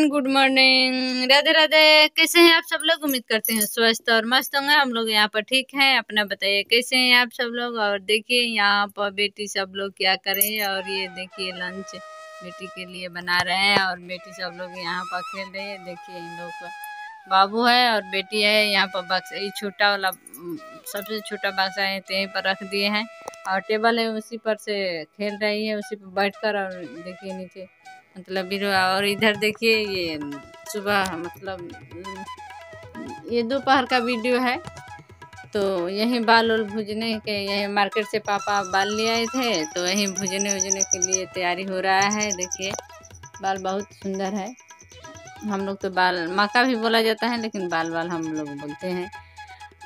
everyone good morning Radhe Radhe कैसे हैं आप सब लोग उम्मीद करते हैं स्वस्थ और मस्त होंगे हम लोग यहाँ पर ठीक हैं अपना बताइए कैसे हैं आप सब लोग और देखिए यहाँ पर बेटी सब लोग क्या करें और ये देखिए लंच बेटी के लिए बना रहे हैं और बेटी सब लोग यहाँ पर खेल रही है देखिए इन लोग का बाबू है और बेटी है यहाँ पर बक्सा ये छोटा वाला सबसे छोटा बक्सा है यहीं पर रख दिए हैं और टेबल है उसी पर से खेल रही है उसी पर बैठ कर और देखिए नीचे मतलब बिरवा और इधर देखिए ये सुबह मतलब ये दोपहर का वीडियो है तो यहीं बाल उल भूजने के यहीं मार्केट से पापा बाल ले आए थे तो यहीं भूजने उजने के लिए तैयारी हो रहा है देखिए बाल बहुत सुंदर है हम लोग तो बाल का भी बोला जाता है लेकिन बाल बाल हम लोग बोलते हैं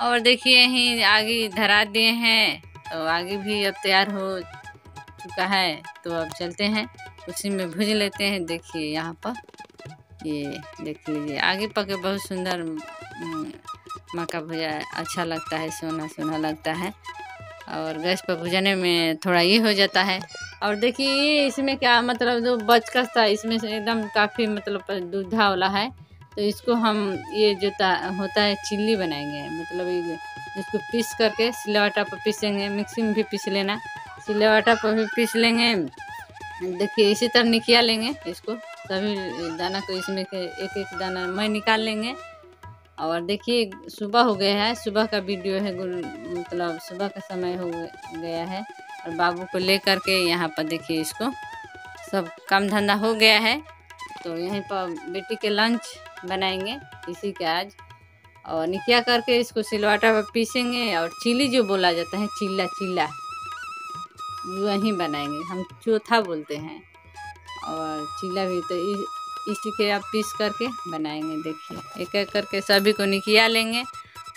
और देखिए यहीं आगे धरा दिए हैं तो आगे भी अब तैयार हो चुका है तो अब चलते हैं उसी में भूज लेते हैं देखिए यहाँ पर ये देख लीजिए आगे पके बहुत सुंदर मक्का भुजा अच्छा लगता है सोना सोना लगता है और गैस पर भुजने में थोड़ा ये हो जाता है और देखिए ये इसमें क्या मतलब जो बचकस था इसमें से एकदम काफ़ी मतलब दूधा वाला है तो इसको हम ये जो होता है चिल्ली बनाएंगे मतलब ये इसको पीस करके सिलेवाटा पर पीसेंगे मिक्सी में भी पीस लेना सिलेवाटा पर भी पीस लेंगे देखिए इसी तरह निकिया लेंगे इसको सभी दाना को इसमें के एक एक दाना मैं निकाल लेंगे और देखिए सुबह हो गया है सुबह का वीडियो है मतलब सुबह का समय हो गया है और बाबू को ले करके यहाँ पर देखिए इसको सब काम धंधा हो गया है तो यहीं पर बेटी के लंच बनाएंगे इसी के आज और निकिया करके इसको सिलवाटा पर पीसेंगे और चिली जो बोला जाता है चिल्ला चिल्ला वहीं बनाएंगे हम चौथा बोलते हैं और चीला भी तो इस, इसी के आप पीस करके बनाएंगे देखिए एक एक करके सभी को निकिया लेंगे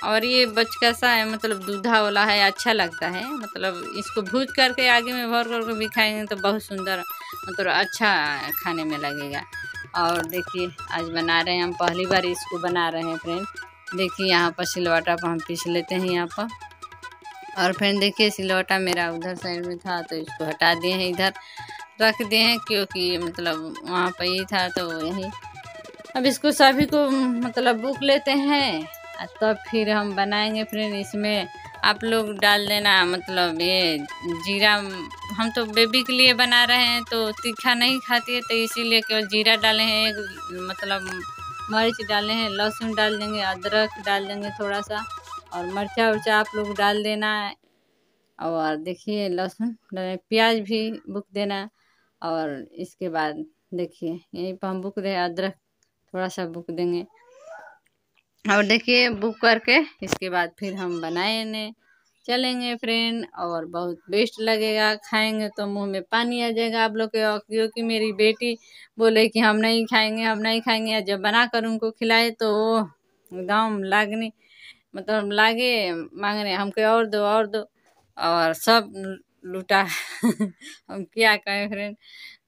और ये बच सा है मतलब दूधा वाला है अच्छा लगता है मतलब इसको भूज करके आगे में भर करके भी खाएंगे तो बहुत सुंदर मतलब अच्छा खाने में लगेगा और देखिए आज बना रहे हैं हम पहली बार इसको बना रहे हैं फ्रेंड देखिए यहाँ पर सिलवाटा पर हम पीस लेते हैं यहाँ पर और फिर देखिए सिलौटा मेरा उधर साइड में था तो इसको हटा दिए हैं इधर रख दिए हैं क्योंकि मतलब वहाँ पर ही था तो यही अब इसको सभी को मतलब बुक लेते हैं तब तो फिर हम बनाएंगे फ्रेंड इसमें आप लोग डाल देना मतलब ये जीरा हम तो बेबी के लिए बना रहे हैं तो तीखा नहीं खाती है तो इसीलिए केवल जीरा डाले हैं एक मतलब मरीच डाले हैं लहसुन डाल देंगे अदरक डाल देंगे थोड़ा सा और मिर्चा उर्चा आप लोग डाल देना और देखिए लहसुन प्याज भी बुक देना और इसके बाद देखिए यहीं पर हम बुक दें अदरक थोड़ा सा बुक देंगे और देखिए बुक करके इसके बाद फिर हम बनाए चलेंगे फ्रेंड और बहुत बेस्ट लगेगा खाएंगे तो मुंह में पानी आ जाएगा आप लोग के और क्योंकि मेरी बेटी बोले कि हम नहीं खाएंगे हम नहीं खाएंगे जब बना कर उनको खिलाए तो वो एकदम लागनी मतलब लागे मांगने हमको और दो और दो और सब लूटा हम क्या कहें फ्रेंड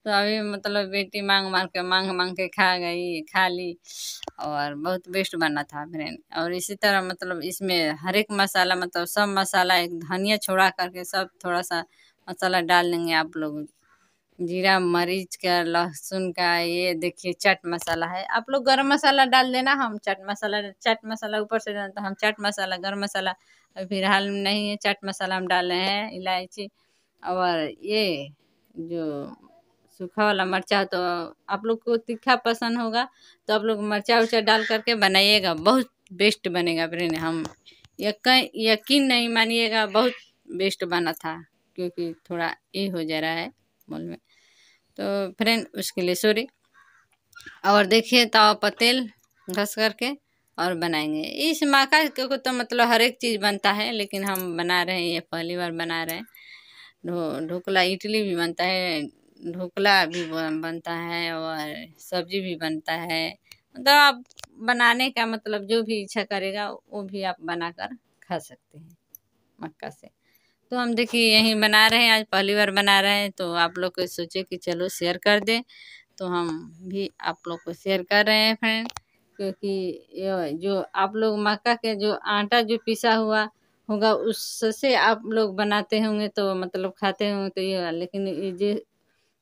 तो अभी मतलब बेटी मांग मांग के मांग मांग के खा गई खा ली और बहुत बेस्ट बना था फ्रेंड और इसी तरह मतलब इसमें हर एक मसाला मतलब सब मसाला एक धनिया छोड़ा करके सब थोड़ा सा मसाला डाल देंगे आप लोग जीरा मरीच का लहसुन का ये देखिए चाट मसाला है आप लोग गरम मसाला डाल देना हम चाट मसाला चाट मसाला ऊपर से डालते हम चाट मसाला गरम मसाला फिलहाल नहीं है चाट मसाला हम डाल रहे हैं इलायची और ये जो सूखा वाला मरचा तो आप लोग को तीखा पसंद होगा तो आप लोग मरचा उर्चा डाल करके बनाइएगा बहुत बेस्ट बनेगा फ्रेंड हम यकीन नहीं मानिएगा बहुत बेस्ट बना था क्योंकि थोड़ा ये हो जा रहा है मॉल में तो फ्रेंड उसके लिए सॉरी और देखिए तवा पर तेल घस करके और बनाएंगे इस माका को तो मतलब हर एक चीज़ बनता है लेकिन हम बना रहे हैं ये पहली बार बना रहे हैं ढो ढोकला इडली भी बनता है ढोकला भी बनता है और सब्जी भी बनता है मतलब आप बनाने का मतलब जो भी इच्छा करेगा वो भी आप बनाकर खा सकते हैं मक्का से तो हम देखिए यहीं बना रहे हैं आज पहली बार बना रहे हैं तो आप लोग को सोचे कि चलो शेयर कर दें तो हम भी आप लोग को शेयर कर रहे हैं फ्रेंड क्योंकि जो आप लोग मक्का के जो आटा जो पिसा हुआ होगा उससे आप लोग बनाते होंगे तो मतलब खाते होंगे तो ये लेकिन ये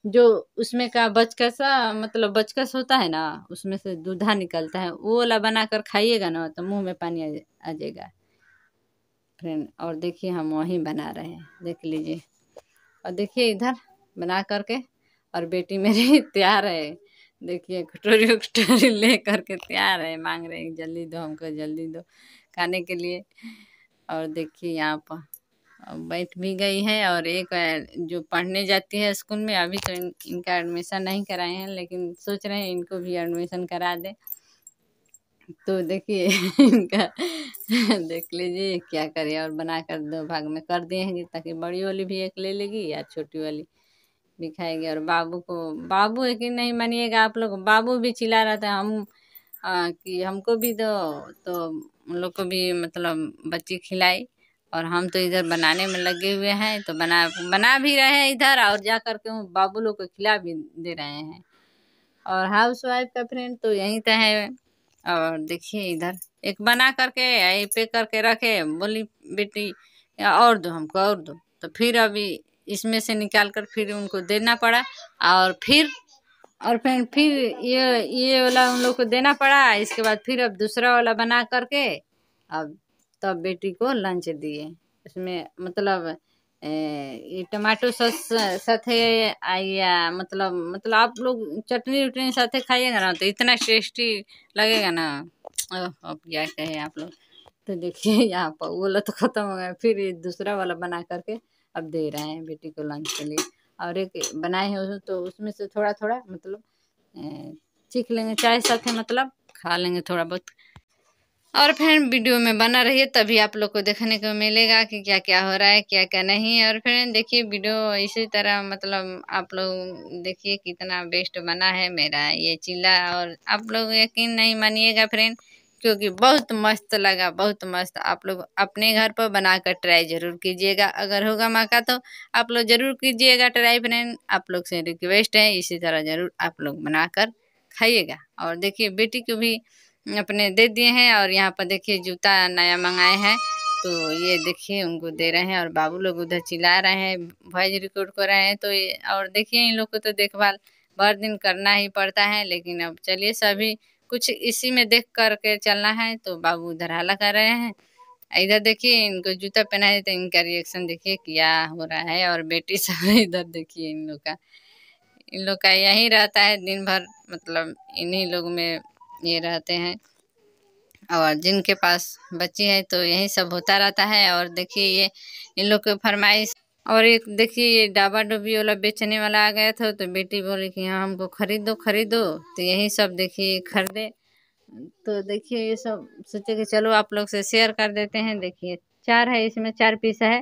जो उसमें का बचकसा मतलब बचकस होता है ना उसमें से दूधा निकलता है वो वाला बना कर खाइएगा ना तो मुंह में पानी आ जाएगा फ्रेंड और देखिए हम वहीं बना रहे हैं देख लीजिए और देखिए इधर बना करके और बेटी मेरी तैयार है देखिए कटोरी कटोरी ले करके तैयार है मांग रहे हैं जल्दी दो हमको जल्दी दो खाने के लिए और देखिए यहाँ पर बैठ भी गई है और एक जो पढ़ने जाती है स्कूल में अभी तो इन, इनका एडमिशन नहीं कराए हैं लेकिन सोच रहे हैं इनको भी एडमिशन करा दें तो देखिए इनका देख लीजिए क्या करे और बना कर दो भाग में कर देंगे ताकि बड़ी वाली भी एक ले लेगी या छोटी वाली भी खाएगी और बाबू को बाबू एक नहीं मानिएगा आप लोग बाबू भी चिल्ला रहा था हम आ, कि हमको भी दो तो उन लोग को भी मतलब बच्ची खिलाई और हम तो इधर बनाने में लगे हुए हैं तो बना बना भी रहे हैं इधर और जा कर के बाबू लोग को खिला भी दे रहे हैं और हाउस वाइफ का फ्रेंड तो यहीं तो है और देखिए इधर एक बना करके ये पे करके रखे बोली बेटी और दो हमको और दो तो फिर अभी इसमें से निकाल कर फिर उनको देना पड़ा और फिर और फिर फिर ये ये वाला उन लोग को देना पड़ा इसके बाद फिर अब दूसरा वाला बना करके अब तब तो बेटी को लंच दिए इसमें मतलब ये टमाटो सॉस साथ या मतलब मतलब आप लोग चटनी उटनी साथ खाइएगा ना तो इतना टेस्टी लगेगा ना अब क्या कहे आप लोग तो देखिए यहाँ पर वो वाला तो ख़त्म हो गया फिर दूसरा वाला बना करके अब दे रहे हैं बेटी को लंच के लिए और एक बनाए हैं उसमें तो उसमें से थोड़ा थोड़ा मतलब चीख लेंगे चाय साथ मतलब खा लेंगे थोड़ा बहुत और फ्रेंड वीडियो में बना रहिए तभी आप लोग को देखने को मिलेगा कि क्या क्या हो रहा है क्या क्या नहीं और फ्रेंड देखिए वीडियो इसी तरह मतलब आप लोग देखिए कितना बेस्ट बना है मेरा ये चिल्ला और आप लोग यकीन नहीं मानिएगा फ्रेंड क्योंकि बहुत मस्त लगा बहुत मस्त आप लोग अपने घर पर बनाकर ट्राई जरूर कीजिएगा अगर होगा मौका तो आप लोग जरूर कीजिएगा ट्राई फ्रेंड आप लोग से रिक्वेस्ट है इसी तरह जरूर आप लोग बनाकर खाइएगा और देखिए बेटी को भी अपने दे दिए हैं और यहाँ पर देखिए जूता नया मंगाए हैं तो ये देखिए उनको दे रहे हैं और बाबू लोग उधर चिल्ला रहे हैं वॉइस रिकॉर्ड कर रहे हैं तो ये और देखिए इन लोग को तो देखभाल भर दिन करना ही पड़ता है लेकिन अब चलिए सभी कुछ इसी में देख करके चलना है तो बाबू उधर हाला कर रहे हैं इधर देखिए इनको जूता है तो इनका रिएक्शन देखिए क्या हो रहा है और बेटी सब इधर देखिए इन लोग का इन लोग का यही रहता है दिन भर मतलब इन्हीं लोग में ये रहते हैं और जिनके पास बच्ची है तो यही सब होता रहता है और देखिए ये इन लोग की फरमाइश और एक देखिए ये डाबा डुबी वाला बेचने वाला आ गया था तो बेटी बोली कि हाँ हमको खरीदो खरीदो तो यही सब देखिए खरीदे तो देखिए ये सब सोचे कि चलो आप लोग से शेयर कर देते हैं देखिए चार है इसमें चार पीस है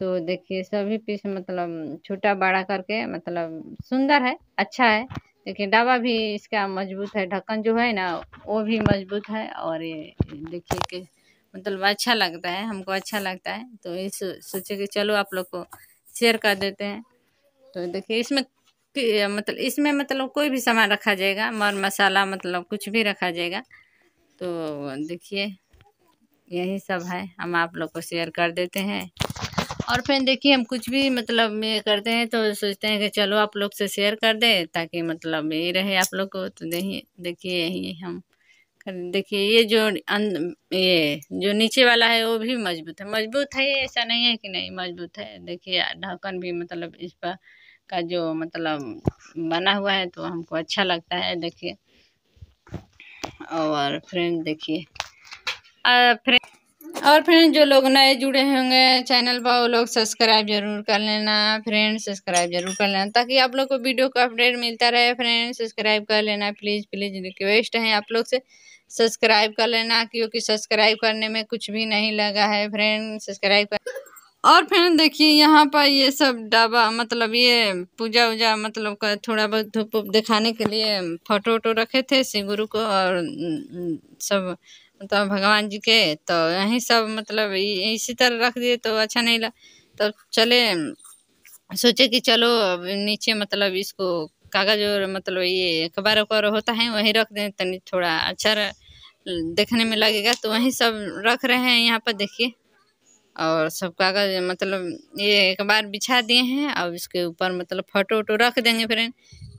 तो देखिए सभी पीस मतलब छोटा बड़ा करके मतलब सुंदर है अच्छा है देखिए डाबा भी इसका मजबूत है ढक्कन जो है ना वो भी मजबूत है और ये देखिए कि मतलब अच्छा लगता है हमको अच्छा लगता है तो ये सोचे कि चलो आप लोग को शेयर कर देते हैं तो देखिए इसमें मतलब इसमें मतलब कोई भी सामान रखा जाएगा मर मसाला मतलब कुछ भी रखा जाएगा तो देखिए यही सब है हम आप लोग को शेयर कर देते हैं और फिर देखिए हम कुछ भी मतलब करते हैं तो सोचते हैं कि चलो आप लोग से शेयर कर दें ताकि मतलब ये रहे आप लोग को तो देखिए यही हम देखिए ये जो अन, ये जो नीचे वाला है वो भी मजबूत है मजबूत है ऐसा नहीं है कि नहीं मजबूत है देखिए ढक्कन भी मतलब इस पर का जो मतलब बना हुआ है तो हमको अच्छा लगता है देखिए और फ्रेंड देखिए फ्रेंड और फ्रेंड जो लोग नए जुड़े होंगे चैनल पर वो लोग सब्सक्राइब जरूर कर लेना फ्रेंड सब्सक्राइब जरूर कर लेना ताकि आप लोग को वीडियो का अपडेट मिलता रहे फ्रेंड सब्सक्राइब कर लेना प्लीज़ प्लीज़ रिक्वेस्ट है आप लोग से सब्सक्राइब कर लेना क्योंकि सब्सक्राइब करने में कुछ भी नहीं लगा है फ्रेंड सब्सक्राइब कर और फ्रेंड देखिए यहाँ पर ये सब डाबा मतलब ये पूजा उजा मतलब का थोड़ा बहुत धूप दिखाने के लिए फोटो वोटो रखे थे श्री गुरु को और सब मतलब भगवान जी के तो यही सब मतलब इसी तरह रख दिए तो अच्छा नहीं लगा तो चले सोचे कि चलो नीचे मतलब इसको कागज और मतलब ये अखबार वखबार होता है वहीं रख दें तो थोड़ा अच्छा देखने में लगेगा तो वहीं सब रख रहे हैं यहाँ पर देखिए और सब कागज मतलब ये एक बार बिछा दिए हैं और इसके ऊपर मतलब फोटो वोटो रख देंगे फ्रेंड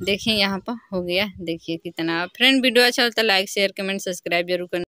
देखिए यहाँ पर हो गया देखिए कितना फ्रेंड वीडियो अच्छा होता तो है लाइक शेयर कमेंट सब्सक्राइब जरूर करना